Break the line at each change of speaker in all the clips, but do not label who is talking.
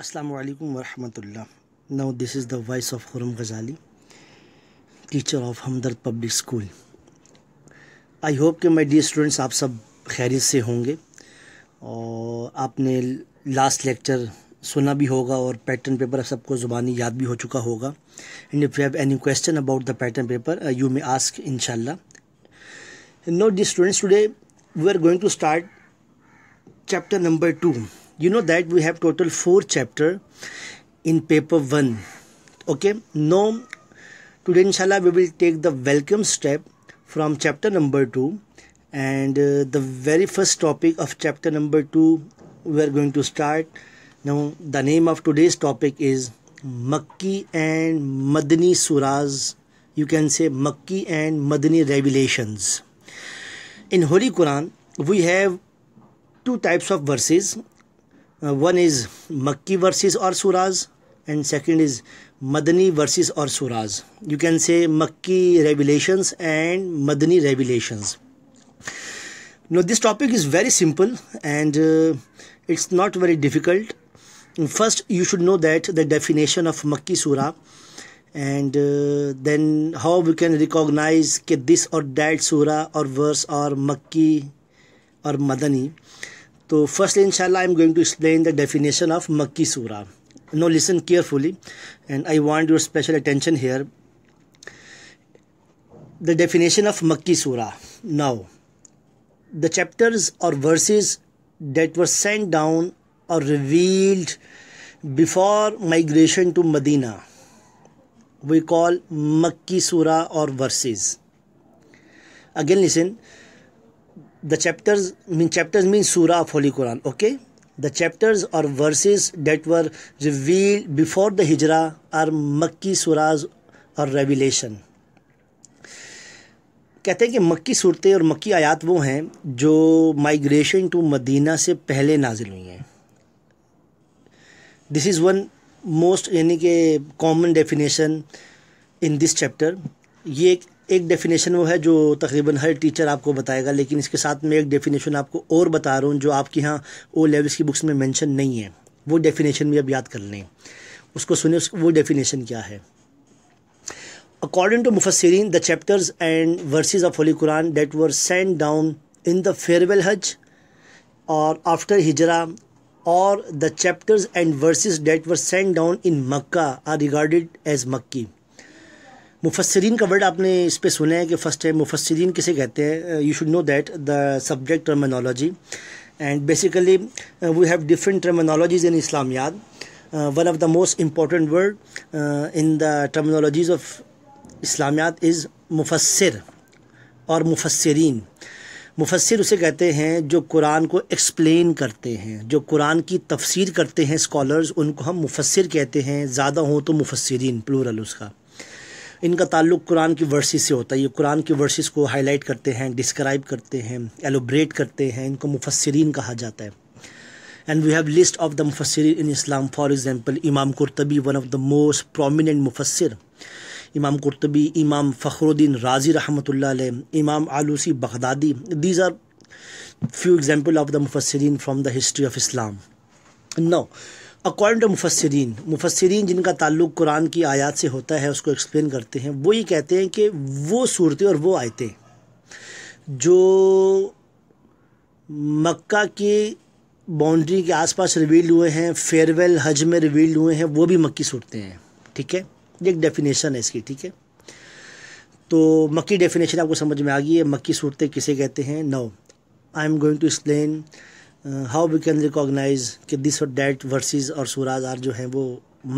असलकम alaikum wa rahmatullah. This is the voice of of Ghazali teacher of Hamdard public school I hope कि my D students आप सब खैरियत से होंगे और आपने लास्ट लेक्चर सुना भी होगा और पैटर्न पेपर सबको ज़ुबानी याद भी हो चुका होगा and if you have any question about the pattern paper you may ask in no dear students today we are going to start chapter number two you know that we have total four chapter in paper one okay now today inshallah we will take the welcome step from chapter number two and uh, the very first topic of chapter number two we are going to start now the name of today's topic is Makki and Madani Surahs you can say Makki and Madani revelations in Holy Quran we have two types of verses uh, one is Makki verses or surahs and second is Madani verses or surahs. You can say Makki revelations and Madani revelations. Now this topic is very simple and uh, it's not very difficult. First you should know that the definition of Makki surah and uh, then how we can recognize that this or that surah or verse or Makki or Madani so firstly inshallah I'm going to explain the definition of Makki Surah. Now listen carefully and I want your special attention here. The definition of Makki Surah. Now the chapters or verses that were sent down or revealed before migration to Medina we call Makki Surah or verses. Again listen the chapters mean chapters mean सूर of holy Quran okay the chapters और verses that were reveal before the हिजरा are मक्की सुराज और revelation कहते हैं कि मक्की सूरतें और मक्की आयात वो हैं जो माइग्रेशन टू मदीना से पहले नाजिल हुई हैं दिस इज़ वन मोस्ट यानी कि common definition in this chapter ये एक एक डेफिनेशन वो है जो तकरीबन हर टीचर आपको बताएगा लेकिन इसके साथ में एक डेफिनेशन आपको और बता रहा हूँ जो आपके यहाँ ओ लेवल्स की बुक्स में मेंशन नहीं है वो डेफिनेशन भी अब याद कर लें उसको सुने उस वो डेफिनेशन क्या है अकॉर्डिंग टू मुफसरीन the chapters and verses of holy Quran that were sent down in the farewell हज और आफ्टर हिजरा और the chapters and verses that were sent down in Mecca are regarded as मक्की मुफसरीन का वर्ड आपने इस पर सुना है कि फ़र्स्ट है मुफसरीन किसे कहते हैं you should know that the subject terminology and basically we have different terminologies in इस्लामियात one of the most important word in the terminologies of इस्लामियात इज़ मुफसर और मुफसरीन मुफसर उसे कहते हैं जो कुरान को एक्सप्लेन करते हैं जो कुरान की तफसीर करते हैं स्कॉलर्स उनको हम मुफसर कहते हैं ज़्यादा हों तो मुफसरीन प्लूरल उसका इनका ताल्लुक कुरान की वर्सेस से होता है ये कुरान की वर्सेस को हाईलाइट करते हैं डिस्क्राइब करते हैं एलोब्रेट करते हैं इनको मुफसरीन कहा जाता है and we have list of the मुफसरीन इन इस्लाम फॉर एग्ज़ाम्पल इमाम Qurtubi one of the most prominent मुफसर इमाम कुरतबी इमाम फखरुद्दीन राजी रहमत इमाम Alusi Baghdadi these are few example of the मुफसरीन from the history of Islam now according to मुफसरीन मुफसरीन जिनका ताल्लुक कुरान की आयात से होता है उसको एक्सप्लेन करते हैं वो ये कहते हैं कि वो सूरतें और वो आयतें जो मक्का की बाउंड्री के आसपास रिवील हुए हैं फेयरवेल हज में रिवील हुए हैं वो भी मक्की सूरतें हैं ठीक है एक डेफिनेशन है इसकी ठीक है तो मक्की डेफिनेशन आपको समझ में आ गई है मक्की सूरतें किसे कहते हैं now I am going to explain how we can recognise कि दिस और डैट वर्सेस और सूराज आर जो हैं वो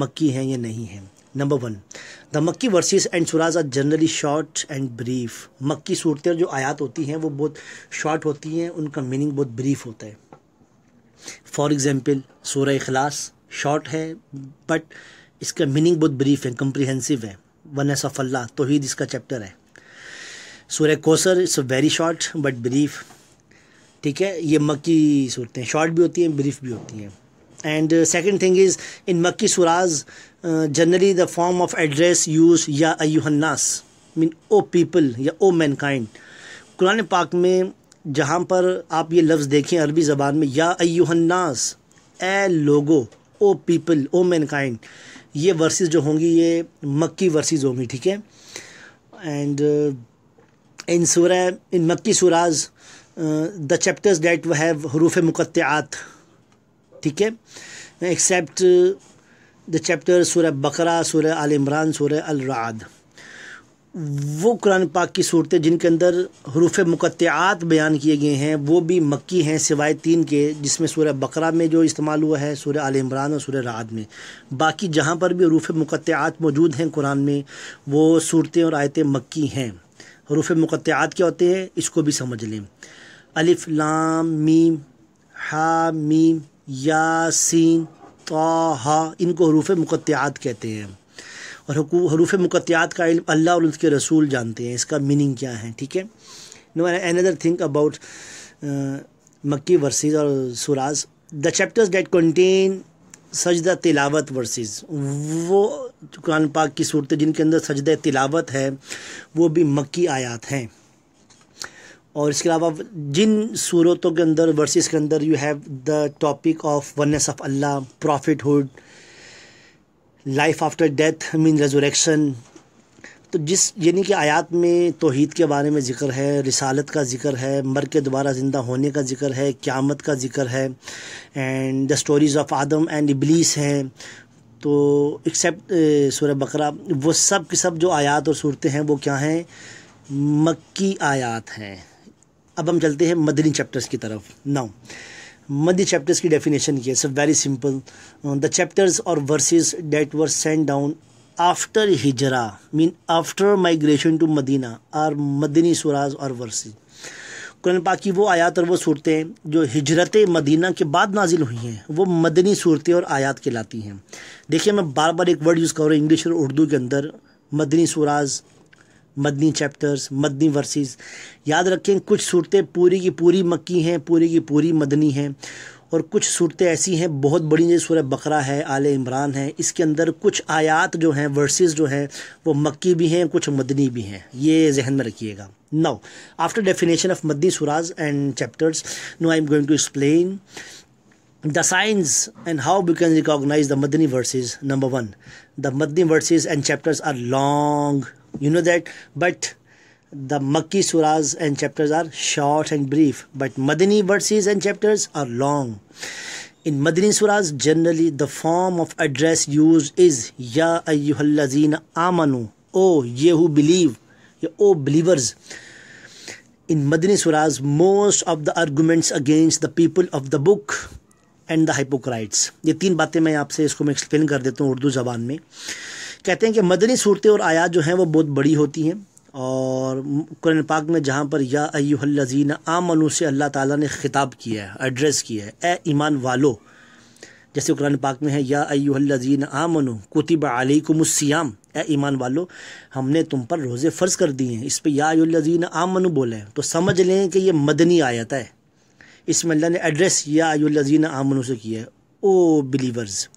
मक्की हैं या नहीं हैं नंबर वन द मक्की वर्सेस एंड सूराज are generally short and brief मक्की सूरत जो आयात होती हैं वो बहुत शॉर्ट होती हैं उनका मीनिंग बहुत ब्रीफ होता है फॉर एग्ज़ाम्पल सूर अखलास शॉर्ट है बट इसका मीनिंग बहुत ब्रीफ है कम्प्रीहेंसिव है वन एस ऑफ अल्लाह तोहीद इसका चैप्टर है सूर्य कोसर it's very short but brief ठीक है ये मक्की सूरतें शॉर्ट भी होती हैं ब्रीफ भी होती हैं and second thing is in मक्की सुराज generally the form of address use या अयुहन्नास मीन ओ पीपल या ओ मैनकाइंड कुरान पाक में जहाँ पर आप ये लफ्ज़ देखें अरबी ज़बान में या अयुहन्नास ए लोगो ओ पीपल ओ मैनकाइंड ये वर्सेस जो होंगी ये मक्की वर्सेस होंगी ठीक है एंड इन सूर इन मक्की सुराज द चैप्टर्स डेट वह हैव हरूफ मुक़त्यात ठीक है एक्सेप्ट द चैप्टर सूर बकरा सूर आल इमरान सूर अलराद वो कुरान पाक की सूरतें जिनके अंदर हरूफ मुक़त्यात बयान किए गए हैं वो भी मक्की हैं सिवाय तीन के जिसमें सूर बकरा में जो इस्तेमाल हुआ है सूर आल इमरान और सूर रात में बाकी जहाँ पर भी हरूफ मुक़त्यात मौजूद हैं कुरान में वो सूरतें और आयतें मक्की हैं हरूफ मुक़त्यात क्या होते हैं इसको भी समझ लें अलिफ लाम मीम हा मीम यासीन तोहा इनको हरूफ मुकत्यात कहते हैं और हरूफ मुकत्यात का इल्म अल्लाह और उसके रसूल जानते हैं इसका मीनिंग क्या है ठीक है now another think about मक्की वर्सेस और सुराज द चैप्टर्स डेट कंटेन सजद तिलावत वर्सेस वो कुरान पाक की सूरत जिनके अंदर सजद तिलावत है वो भी मक्की आयात हैं और इसके अलावा जिन सूरतों के अंदर वर्सेस के अंदर you have the topic of oneness of Allah prophethood life after death mean resurrection तो जिस यानी कि आयात में तोहद के बारे में ज़िक्र है रिसालत का ज़िक्र है मर के दोबारा ज़िंदा होने का ज़िक्र है क़्यामत का ज़िक्र है and the stories of Adam and Iblis हैं तो एक्सेप्ट सूर बकरा वो सब के सब जो आयात और सूरतें हैं वो क्या हैं मक्की आयात हैं अब हम चलते हैं मदनी चैप्टर्स की तरफ नाउ मदनी चैप्टर्स की डेफिनेशन की है वेरी सिंपल द चैप्टर्स और verses that were sent down after हिजरा mean after migration to Medina are मदनी सुराज और वर्सेस कुरान पाक की वो आयात और वो सूरतें जो हिजरत मदीना के बाद नाजिल हुई हैं वो मदनी सूरतें और आयात कहलाती हैं देखिए मैं बार बार एक वर्ड यूज़ कर रहा हूँ इंग्लिश और उर्दू के अंदर मदनी सुराज मदनी चैप्टर्स मदनी वर्सेस याद रखें कुछ सूरतें पूरी की पूरी मक्की हैं पूरी की पूरी मदनी हैं और कुछ सूरतें ऐसी हैं बहुत बड़ी जैसे सूर बकरा है आले इमरान है इसके अंदर कुछ आयात जो हैं वर्सेस जो हैं वो मक्की भी हैं कुछ मदनी भी हैं ये जहन में रखिएगा नाउ आफ्टर डेफिनेशन ऑफ मदनी सुराज and chapters now I am going to explain the signs and how we can recognize the Madani verses. Number one, the Madani verses and chapters are long, you know that, but the Makki surahs and chapters are short and brief, but Madani verses and chapters are long. In Madani surahs, generally the form of address used is Ya ayyuhallazina amanu, O ye who believe, O believers. In Madani surahs, most of the arguments against the people of the book and the hypocrites ये तीन बातें मैं आपसे इसको मैं explain कर देता हूँ उर्दू ज़बान में कहते हैं कि मदनी सूरतें और आयात जो हैं वो बहुत बड़ी होती हैं और कुरान पाक में जहाँ पर या आम मनु से अल्लाह ताला ने ख़िताब किया है एड्रेस किया है ए ईमान वालो जैसे कुरान पाक में है या आम आमनु कुतिब अलैकुमुस्सियाम ए ईमान वालो हमने तुम पर रोज़े फ़र्ज़ कर दिए हैं इस पर या आम मनु बोले तो समझ लें कि ये मदनी आयत है इसमें अल्लाह ने एड्रेस या लजीन आमनों से किया है ओ बिलीवर्स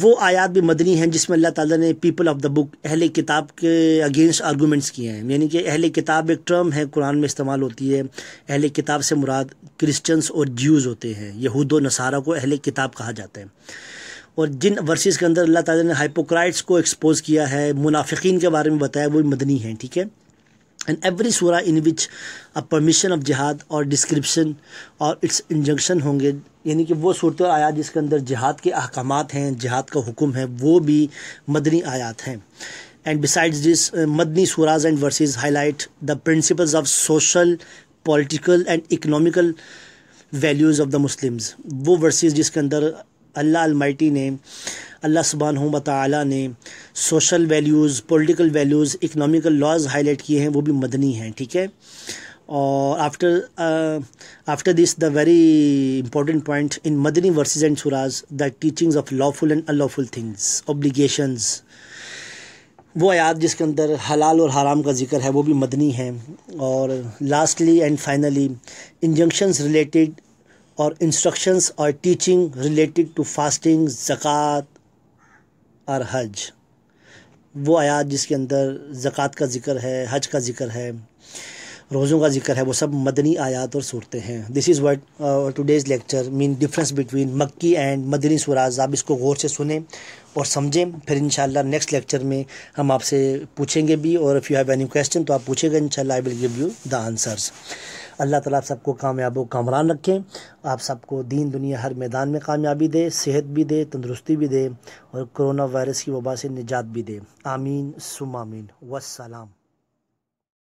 वो आयात भी मदनी हैं जिसमें अल्लाह ताला ने पीपल ऑफ द बुक अहले किताब के अगेंस्ट आर्गूमेंट्स किए हैं यानी कि अहले किताब एक टर्म है कुरान में इस्तेमाल होती है अहले किताब से मुराद क्रिश्चियंस और ज्यूज़ होते हैं यहूद व नसारा को अहले किताब कहा जाता है और जिन वर्सेस के अंदर अल्लाह ताला ने हाइपोक्राइट्स को एक्सपोज किया है मुनाफिकीन के बारे में बताया वो मदनी हैं ठीक है and every surah in which a permission of jihad or description or its injunction होंगे यानी कि वो सूरत आयात जिसके अंदर जिहाद के अहकाम हैं जिहाद का हुक्म है वो भी मदनी आयात हैं एंड बिसाइड दिस मदनी सूराज and verses highlight the principles of social political and economical values of the Muslims वो वर्सेस जिसके अंदर अल्लाह अलमाइटी ने अल्लाह सुबहान ताली ने social values political values economical laws highlight किए हैं वो भी मदनी हैं ठीक है और after after this the very important point in मदनी वर्सेज एंड सुराज the teachings of lawful and unlawful things obligations वो आयात जिसके अंदर हलाल और हराम का जिक्र है वो भी मदनी है और lastly and finally injunctions related और इंस्ट्रक्शंस और टीचिंग रिलेटेड टू फास्टिंग जक़ात और हज वो आयात जिसके अंदर ज़क़़त का ज़िक्र है हज का ज़िक्र है रोज़ों का ज़िक्र है वो सब मदनी आयात और सूरतें हैं this is what today's lecture mean difference between मक्की एंड मदनी सुराज आप इसको गौर से सुने और समझें फिर इन नेक्स्ट लेक्चर में हम आपसे पूछेंगे भी और if you have any question तो आप पूछेगा in I will give you the answers Allah ताला आप सबको कामयाब व कामरान रखें आप सबको दीन दुनिया हर मैदान में कामयाबी दे सेहत भी दे तंदरुस्ती भी दे और कोरोना वायरस की वबा से निजात भी दे आमीन सुमामीन वसलाम